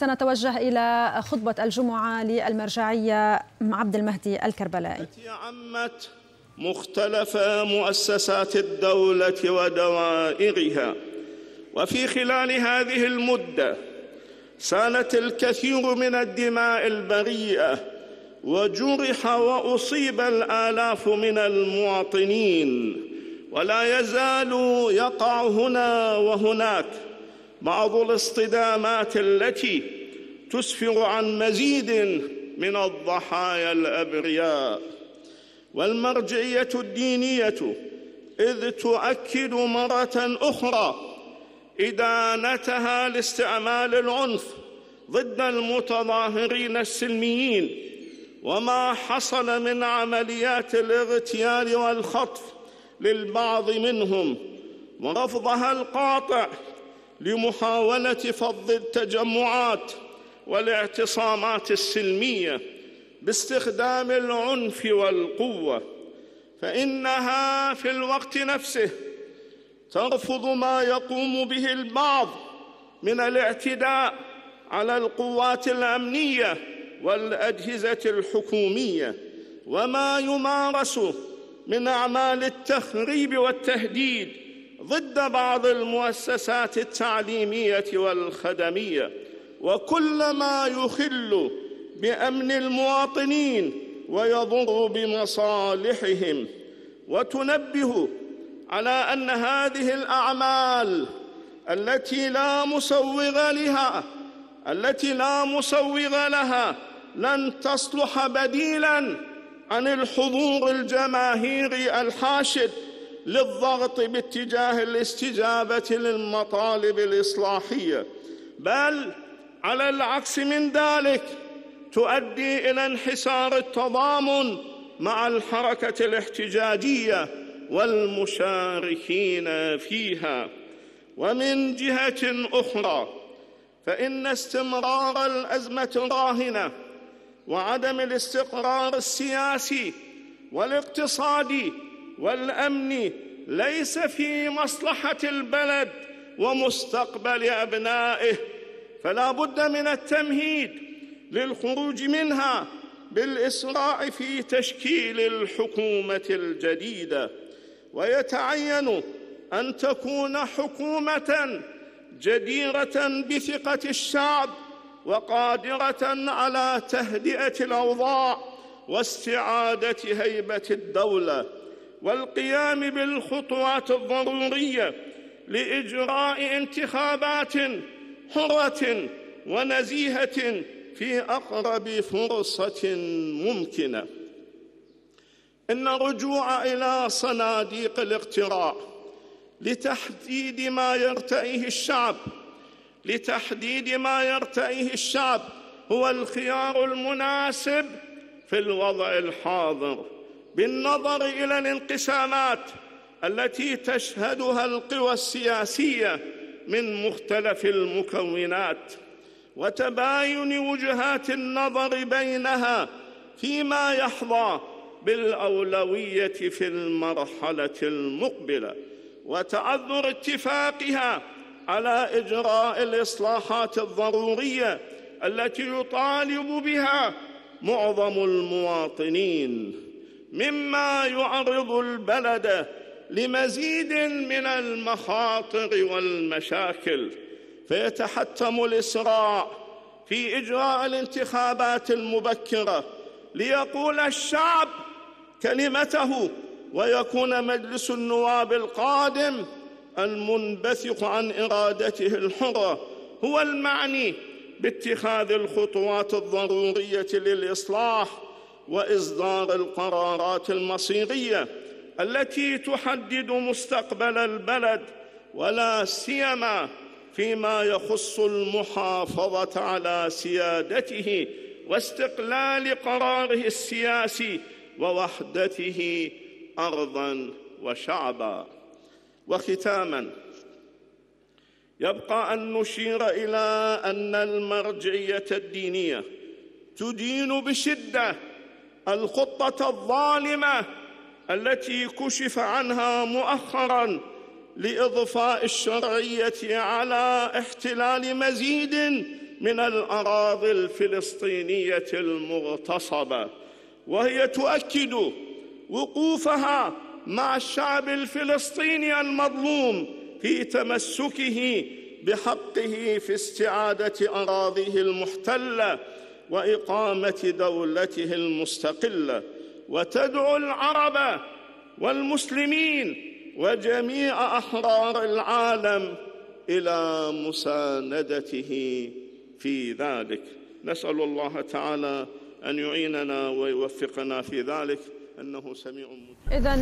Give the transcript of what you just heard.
سنتوجه إلى خطبة الجمعة للمرجعية عبد المهدي الكربلائي التي عمت مختلف مؤسسات الدولة ودوائرها وفي خلال هذه المدة سالت الكثير من الدماء البريئة وجرح وأصيب الآلاف من المواطنين ولا يزال يقع هنا وهناك بعض الاصطدامات التي تسفر عن مزيد من الضحايا الابرياء والمرجعيه الدينيه اذ تؤكد مره اخرى ادانتها لاستعمال العنف ضد المتظاهرين السلميين وما حصل من عمليات الاغتيال والخطف للبعض منهم ورفضها القاطع لمحاوله فض التجمعات والاعتصامات السلميه باستخدام العنف والقوه فانها في الوقت نفسه ترفض ما يقوم به البعض من الاعتداء على القوات الامنيه والاجهزه الحكوميه وما يمارس من اعمال التخريب والتهديد ضد بعض المؤسسات التعليميه والخدميه وكل ما يخل بامن المواطنين ويضر بمصالحهم وتنبه على ان هذه الاعمال التي لا مسوغ لها التي لا مسوغ لها لن تصلح بديلا عن الحضور الجماهيري الحاشد للضغط باتجاه الاستجابه للمطالب الاصلاحيه بل على العكس من ذلك تؤدي الى انحسار التضامن مع الحركه الاحتجاجيه والمشاركين فيها ومن جهه اخرى فان استمرار الازمه الراهنه وعدم الاستقرار السياسي والاقتصادي والامن ليس في مصلحه البلد ومستقبل ابنائه فلا بد من التمهيد للخروج منها بالاسراع في تشكيل الحكومه الجديده ويتعين ان تكون حكومه جديره بثقه الشعب وقادره على تهدئه الاوضاع واستعاده هيبه الدوله والقيام بالخطوات الضروريه لاجراء انتخابات حره ونزيهه في اقرب فرصه ممكنه ان الرجوع الى صناديق الاقتراع لتحديد ما يرتئيه الشعب لتحديد ما يرتئيه الشعب هو الخيار المناسب في الوضع الحاضر بالنظر إلى الانقسامات التي تشهدها القوى السياسية من مختلف المكونات وتباين وجهات النظر بينها فيما يحظى بالأولوية في المرحلة المقبلة وتعذر اتفاقها على إجراء الإصلاحات الضرورية التي يطالب بها معظم المواطنين مما يعرض البلد لمزيد من المخاطر والمشاكل فيتحتم الاسراع في اجراء الانتخابات المبكره ليقول الشعب كلمته ويكون مجلس النواب القادم المنبثق عن ارادته الحره هو المعني باتخاذ الخطوات الضروريه للاصلاح واصدار القرارات المصيريه التي تحدد مستقبل البلد ولا سيما فيما يخص المحافظه على سيادته واستقلال قراره السياسي ووحدته ارضا وشعبا وختاما يبقى ان نشير الى ان المرجعيه الدينيه تدين بشده الخطه الظالمه التي كشف عنها مؤخرا لاضفاء الشرعيه على احتلال مزيد من الاراضي الفلسطينيه المغتصبه وهي تؤكد وقوفها مع الشعب الفلسطيني المظلوم في تمسكه بحقه في استعاده اراضيه المحتله واقامه دولته المستقله وتدعو العرب والمسلمين وجميع احرار العالم الى مساندته في ذلك نسال الله تعالى ان يعيننا ويوفقنا في ذلك انه سميع مجيب